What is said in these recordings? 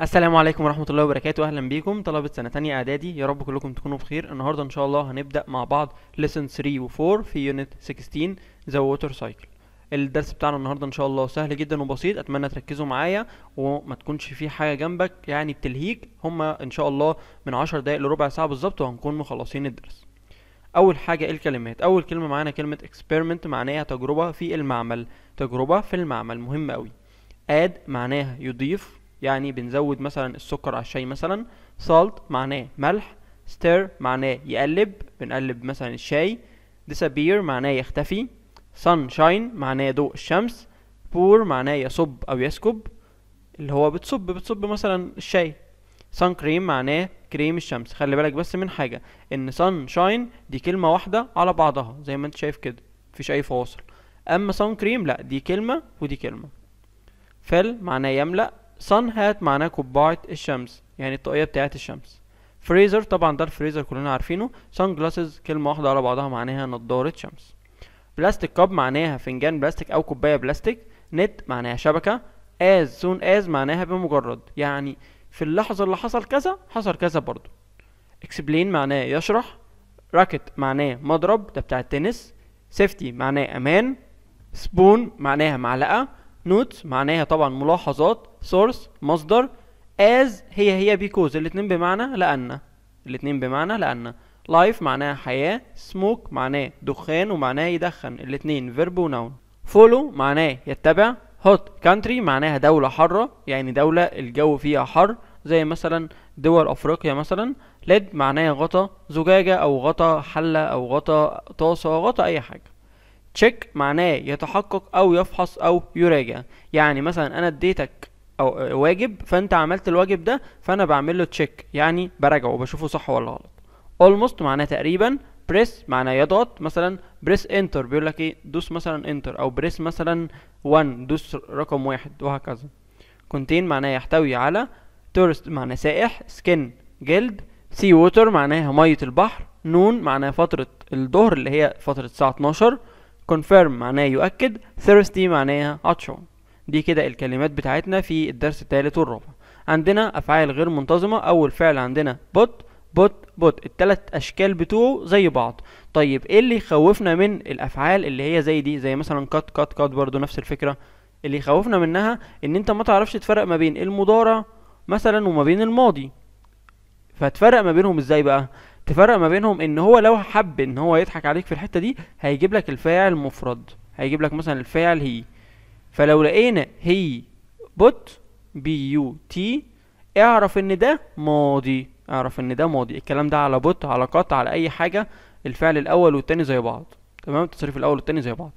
السلام عليكم ورحمة الله وبركاته أهلا بيكم طلبة سنة تانية إعدادي يا رب كلكم تكونوا بخير النهاردة إن شاء الله هنبدأ مع بعض lesson 3 و 4 في unit 16 the water cycle الدرس بتاعنا النهاردة إن شاء الله سهل جدا وبسيط أتمنى تركزوا معايا وما تكونش في حاجة جنبك يعني بتلهيك هما إن شاء الله من 10 دقايق لربع ساعة بالظبط وهنكون مخلصين الدرس أول حاجة الكلمات أول كلمة معانا كلمة experiment معناها تجربة في المعمل تجربة في المعمل مهمة أوي add معناها يضيف يعني بنزود مثلا السكر على الشاي مثلا salt معناه ملح stir معناه يقلب بنقلب مثلا الشاي disappear معناه يختفي sunshine معناه ضوء الشمس pour معناه يصب او يسكب اللي هو بتصب بتصب مثلا الشاي sun cream معناه كريم الشمس خلي بالك بس من حاجة ان sunshine دي كلمة واحدة على بعضها زي ما انت شايف كده مفيش اي فواصل اما sun cream لا دي كلمة ودي كلمة fill معناه يملأ sun hat معناه قبعة الشمس يعني الطاقية بتاعة الشمس فريزر طبعا ده الفريزر كلنا عارفينه sun glasses كلمة واحدة على بعضها معناها نضارة شمس بلاستيك كاب معناها فنجان بلاستيك أو كوباية بلاستيك نت معناها شبكة as soon as معناها بمجرد يعني في اللحظة اللي حصل كذا حصل كذا برضو explain معناه يشرح راكت معناه مضرب ده بتاع التنس safety معناه أمان سبون معناها معلقة نوت معناها طبعا ملاحظات سورس مصدر از هي هي بيكوز الاتنين بمعنى لان الاتنين بمعنى لان لايف معناها حياة سموك معناه دخان ومعناه يدخن الاتنين فيرب ونون فولو معناه يتبع هوت كانتري معناها دولة حارة يعني دولة الجو فيها حر زي مثلا دول افريقيا مثلا ليد معناه غطا زجاجة او غطا حلة او غطا طاسة غطا اي حاجة تشيك معناه يتحقق او يفحص او يراجع يعني مثلا انا اديتك او واجب فانت عملت الواجب ده فانا بعمل له تشيك يعني براجعه وبشوفه صح ولا غلط almost معناه تقريبا بريس معناه يضغط مثلا بريس انتر بيقول لك ايه دوس مثلا انتر او بريس مثلا 1 دوس رقم واحد وهكذا كونتين معناه يحتوي على تورست معناه سائح سكن جلد سي ووتر معناها ميه البحر نون معناها فتره الظهر اللي هي فتره الساعه 12 confirm معناه يؤكد thirsty معناها عطشان دي كده الكلمات بتاعتنا في الدرس الثالث والرابع عندنا افعال غير منتظمه اول فعل عندنا بوت بوت بوت التلات اشكال بتوعه زي بعض طيب ايه اللي يخوفنا من الافعال اللي هي زي دي زي مثلا cut cut cut برضو نفس الفكره اللي يخوفنا منها ان انت ما تعرفش تفرق ما بين المضارع مثلا وما بين الماضي فتفرق ما بينهم ازاي بقى تفرق ما بينهم ان هو لو حب ان هو يضحك عليك في الحته دي هيجيب لك الفاعل مفرد هيجيب لك مثلا الفاعل هي فلو لقينا هي بوت بي يو تي اعرف ان ده ماضي اعرف ان ده ماضي الكلام ده على بوت على قط على اي حاجه الفعل الاول والتاني زي بعض تمام التصريف الاول والتاني زي بعض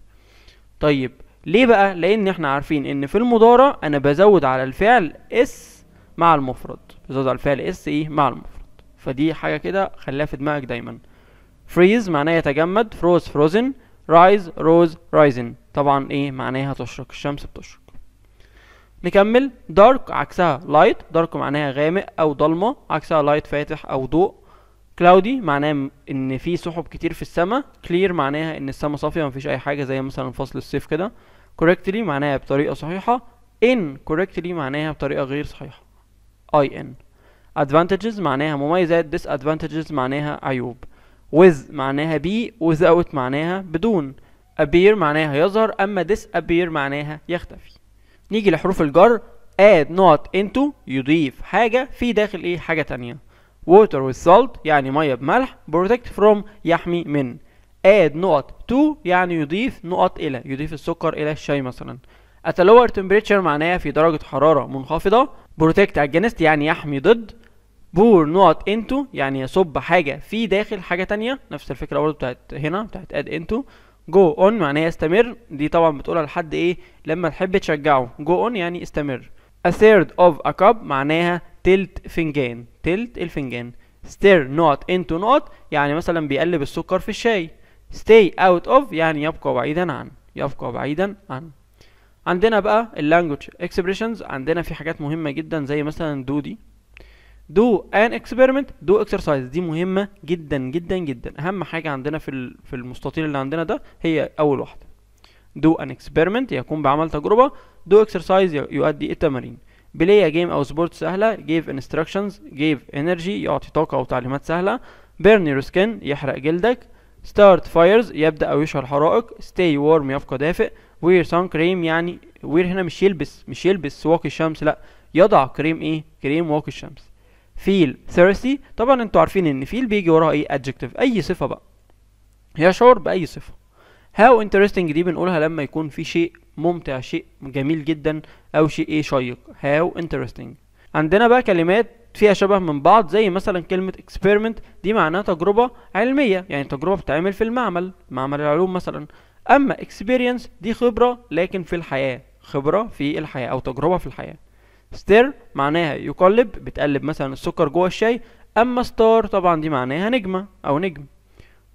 طيب ليه بقى لان احنا عارفين ان في المضارع انا بزود على الفعل اس مع المفرد بزود على الفعل اس ايه مع المفرد فدي حاجه كده خليها في دماغك دايما فريز معناها يتجمد فروز فروزن رايز روز رايزن طبعا ايه معناها تشرق الشمس بتشرق نكمل دارك عكسها لايت دارك معناها غامق او ضلمه عكسها لايت فاتح او ضوء كلاودي معناه ان في سحب كتير في السماء كلير معناها ان السماء صافيه مفيش اي حاجه زي مثلا فصل الصيف كده كوريكتلي معناها بطريقه صحيحه ان كوريكتلي معناها بطريقه غير صحيحه اي ان advantages معناها مميزات disadvantages معناها عيوب with معناها بي without معناها بدون appear معناها يظهر اما disappear معناها يختفي نيجي لحروف الجر add not into يضيف حاجة في داخل ايه حاجة تانية water with salt يعني مية بملح protect from يحمي من add not to يعني يضيف نقط الى يضيف السكر الى الشاي مثلا at a lower temperature معناها في درجة حرارة منخفضة protect against يعني يحمي ضد بور نقط انتو يعني يصب حاجة في داخل حاجة تانية نفس الفكرة برضه بتاعت هنا بتاعت اد انتو جو اون معناها يستمر دي طبعا بتقولها لحد ايه لما تحب تشجعه جو اون يعني استمر a third of a cup معناها تلت فنجان تلت الفنجان stir not into not يعني مثلا بيقلب السكر في الشاي stay out of يعني يبقى بعيدا عن يبقى بعيدا عن عندنا بقى اللانجوج expressions عندنا في حاجات مهمة جدا زي مثلا دودي دو ان اكسبيرمنت دو اكسرسايز دي مهمه جدا جدا جدا اهم حاجه عندنا في في المستطيل اللي عندنا ده هي اول واحده دو ان اكسبيرمنت يكون بعمل تجربه دو اكسرسايز يؤدي التمارين بلاي جيم او سبورت سهله جيف انستراكشنز جيف انرجي يعطي طاقه او تعليمات سهله بيرن يور سكن يحرق جلدك ستارت فايرز يبدا او يشعل حرائق ستاي وارم يبقى دافئ وير سان كريم يعني وير هنا مش يلبس مش يلبس واقي الشمس لا يضع كريم ايه كريم واقي الشمس feel thirsty طبعا انتوا عارفين ان feel بيجي وراها ايه adjective اي صفه بقى يشعر باي صفه how interesting دي بنقولها لما يكون في شيء ممتع شيء جميل جدا او شيء ايه شيق how interesting عندنا بقى كلمات فيها شبه من بعض زي مثلا كلمة experiment دي معناها تجربة علمية يعني تجربة بتتعمل في المعمل معمل العلوم مثلا أما experience دي خبرة لكن في الحياة خبرة في الحياة أو تجربة في الحياة ستير معناها يقلب بتقلب مثلا السكر جوه الشاي اما ستار طبعا دي معناها نجمه او نجم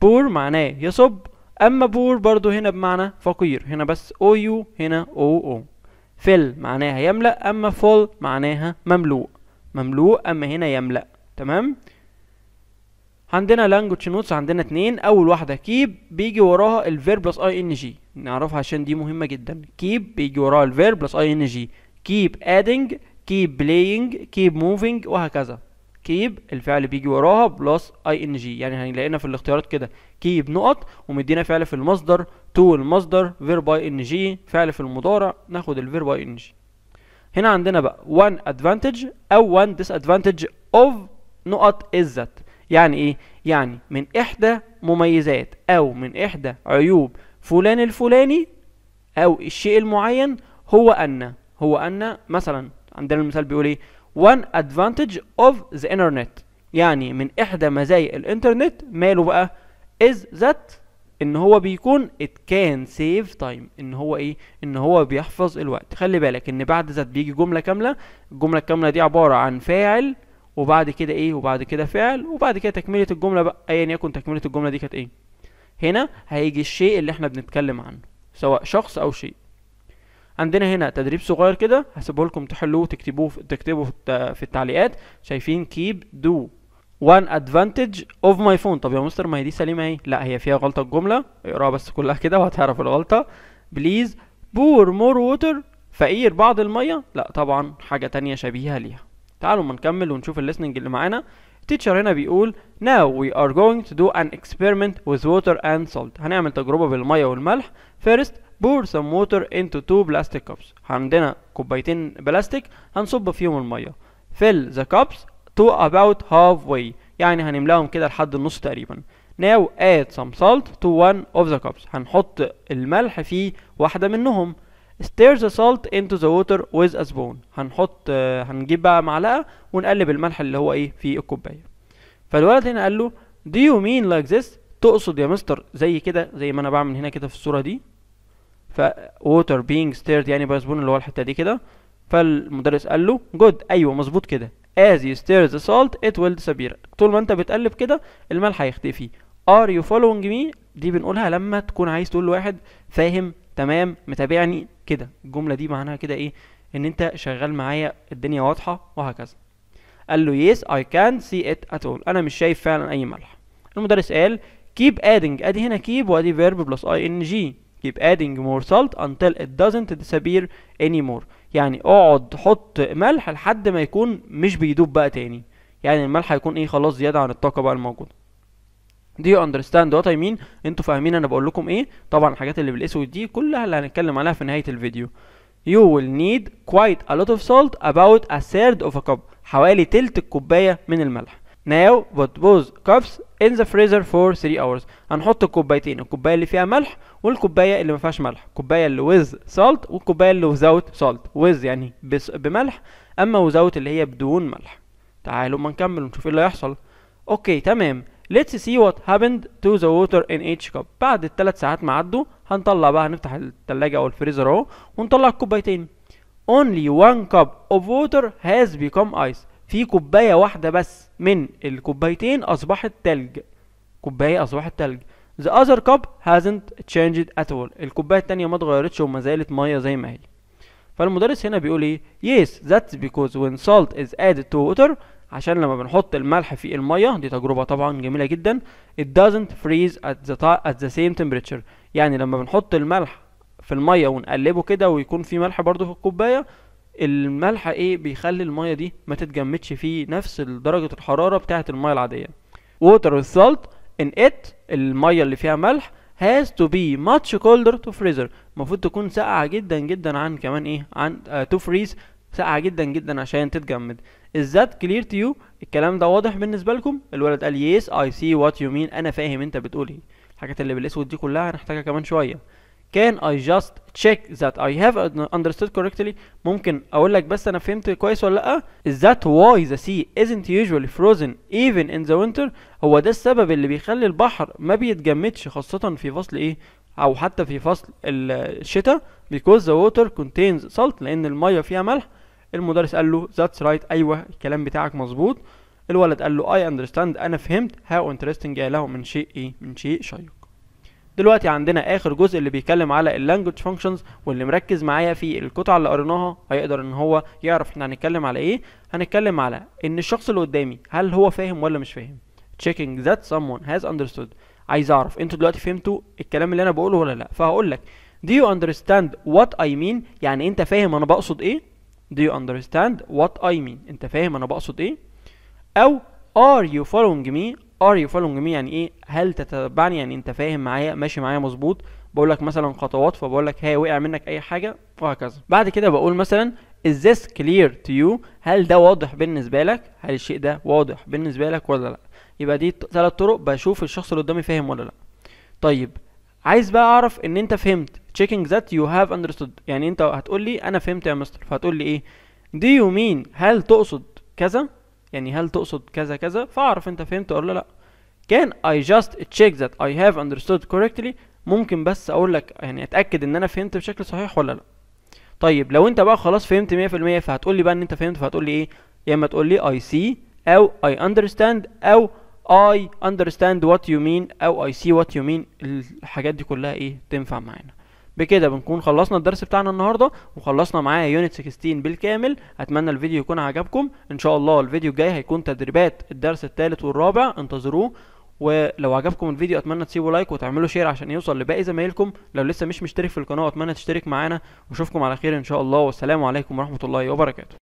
بور معناه يصب اما بور برضو هنا بمعنى فقير هنا بس او يو هنا او او فل معناها يملا اما فول معناها مملوء مملوء اما هنا يملا تمام عندنا لانجوج نوتس عندنا اتنين اول واحده كيب بيجي وراها الفيرب بلس اي ان جي نعرفها عشان دي مهمه جدا كيب بيجي وراها الفيرب بلس اي ان جي keep adding keep playing keep moving وهكذا keep الفعل بيجي وراها بلس اي ان جي يعني هنلاقينا في الاختيارات كده keep نقط ومدينا فعل في المصدر to المصدر verb اي ان جي فعل في المضارع ناخد ال verb ان جي هنا عندنا بقى one advantage او one disadvantage of نقط الذات يعني ايه يعني من احدى مميزات او من احدى عيوب فلان الفلاني او الشيء المعين هو ان هو ان مثلا عندنا المثال بيقول ايه one advantage of the internet يعني من احدى مزايا الانترنت ماله بقى is that ان هو بيكون it can save time ان هو ايه ان هو بيحفظ الوقت خلي بالك ان بعد ذات بيجي جمله كامله الجمله الكامله دي عباره عن فاعل وبعد كده ايه وبعد كده فعل وبعد كده تكمله الجمله بقى ايا يعني يكن تكمله الجمله دي كانت ايه هنا هيجي الشيء اللي احنا بنتكلم عنه سواء شخص او شيء عندنا هنا تدريب صغير كده هسيبه لكم تحلوه وتكتبوه تكتبوه في التعليقات شايفين كيب دو وان ادفانتج اوف ماي فون طب يا مستر ما هي دي سليمه اهي لا هي فيها غلطه الجمله اقراها بس كلها كده وهتعرف الغلطه بليز بور مور ووتر فقير بعض الميه لا طبعا حاجه تانية شبيهه ليها تعالوا ما نكمل ونشوف الليسننج اللي معانا التيتشر هنا بيقول now we are going to do an experiment with water and salt هنعمل تجربه بالميه والملح first بور سم ووتر انتو تو بلاستيك كابس عندنا كوبايتين بلاستيك هنصب فيهم الميه fill the cups to about half way يعني هنملاهم كده لحد النص تقريبا now add some salt to one of the cups هنحط الملح في واحدة منهم stir the salt into the water with a spoon هنحط هنجيب بقى معلقة ونقلب الملح اللي هو ايه في الكوباية فالولد هنا قال له do you mean like this تقصد يا مستر زي كده زي ما انا بعمل هنا كده في الصورة دي ف water being stirred يعني بيصبون اللي هو الحته دي كده فالمدرس قال له جود ايوه مظبوط كده as you stir the salt it will disappear طول ما انت بتقلب كده الملح هيختفي are you following me دي بنقولها لما تكون عايز تقول لواحد فاهم تمام متابعني كده الجمله دي معناها كده ايه ان انت شغال معايا الدنيا واضحه وهكذا قال له yes I can see it at all انا مش شايف فعلا اي ملح المدرس قال keep adding ادي هنا keep وادي verb plus ing keep adding more salt until it doesn't disappear anymore يعني اقعد حط ملح لحد ما يكون مش بيدوب بقى تاني يعني الملح هيكون ايه خلاص زياده عن الطاقه بقى الموجوده do you understand what I mean انتوا فاهمين انا بقول لكم ايه طبعا الحاجات اللي بالاسود دي كلها اللي هنتكلم عليها في نهايه الفيديو you will need quite a lot of salt about a third of a cup حوالي تلت الكوبايه من الملح now put both cups in the freezer for 3 hours هنحط الكوبايتين الكوبايه اللي فيها ملح والكوبايه اللي ما فيهاش ملح الكوبايه اللي with salt والكوبايه اللي without salt with يعني بس بملح اما without اللي هي بدون ملح تعالوا ما نكمل ونشوف ايه اللي هيحصل اوكي تمام let's see what happened to the water in each cup بعد الثلاث ساعات ما عدوا هنطلع بقى هنفتح الثلاجه او الفريزر اهو ونطلع الكوبايتين only one cup of water has become ice في كوبايه واحده بس من الكوبايتين اصبحت تلج كوبايه اصبحت تلج the other cup hasn't changed at all الكوبايه التانية ما اتغيرتش وما زالت ميه زي ما هي فالمدرس هنا بيقول ايه yes that's because when salt is added to water عشان لما بنحط الملح في الميه دي تجربه طبعا جميله جدا it doesn't freeze at the, at the same temperature يعني لما بنحط الملح في الميه ونقلبه كده ويكون في ملح برضو في الكوبايه الملح ايه بيخلي الميه دي ما تتجمدش في نفس درجه الحراره بتاعه الميه العاديه water with salt in it الميه اللي فيها ملح has to be much colder to freezer المفروض تكون ساقعه جدا جدا عن كمان ايه عن uh, to freeze ساقعه جدا جدا عشان تتجمد is that clear to you الكلام ده واضح بالنسبه لكم الولد قال yes I see what you mean انا فاهم انت بتقول ايه الحاجات اللي بالاسود دي كلها هنحتاجها كمان شويه can I just check that I have understood correctly ممكن اقول لك بس انا فهمت كويس ولا لا is that why the sea isn't usually frozen even in the winter هو ده السبب اللي بيخلي البحر ما بيتجمدش خاصة في فصل ايه او حتى في فصل الشتاء because the water contains salt لان المية فيها ملح المدرس قال له that's right ايوه الكلام بتاعك مظبوط الولد قال له I understand انا فهمت how interesting يا له من شيء ايه من شيء شيق دلوقتي عندنا اخر جزء اللي بيتكلم على اللانجوج فانكشنز واللي مركز معايا في القطعه اللي قريناها هيقدر ان هو يعرف احنا هنتكلم على ايه هنتكلم على ان الشخص اللي قدامي هل هو فاهم ولا مش فاهم checking that someone has understood عايز اعرف انتوا دلوقتي فهمتوا الكلام اللي انا بقوله ولا لا فهقول لك do you understand what I mean يعني انت فاهم انا بقصد ايه do you understand what I mean انت فاهم انا بقصد ايه او are you following me ار يو فولوينج مي يعني ايه هل تتبعني يعني انت فاهم معايا ماشي معايا مظبوط بقول لك مثلا خطوات فبقول لك هي وقع منك اي حاجه وهكذا بعد كده بقول مثلا is this clear to you هل ده واضح بالنسبه لك هل الشيء ده واضح بالنسبه لك ولا لا يبقى دي ثلاث طرق بشوف الشخص اللي قدامي فاهم ولا لا طيب عايز بقى اعرف ان انت فهمت checking that you have understood يعني انت هتقول لي انا فهمت يا مستر فهتقول لي ايه do you mean هل تقصد كذا يعني هل تقصد كذا كذا فاعرف انت فهمت ولا لا كان I just check that I have understood correctly ممكن بس اقول لك يعني اتاكد ان انا فهمت بشكل صحيح ولا لا طيب لو انت بقى خلاص فهمت 100% فهتقول لي بقى ان انت فهمت فهتقول لي ايه يا اما تقول لي I see او I understand او I understand what you mean او I see what you mean الحاجات دي كلها ايه تنفع معانا بكده بنكون خلصنا الدرس بتاعنا النهارده وخلصنا معاه يونت 16 بالكامل اتمنى الفيديو يكون عجبكم ان شاء الله الفيديو الجاي هيكون تدريبات الدرس الثالث والرابع انتظروه ولو عجبكم الفيديو اتمنى تسيبوا لايك وتعملوا شير عشان يوصل لباقي زمايلكم لو لسه مش مشترك في القناه اتمنى تشترك معانا واشوفكم على خير ان شاء الله والسلام عليكم ورحمه الله وبركاته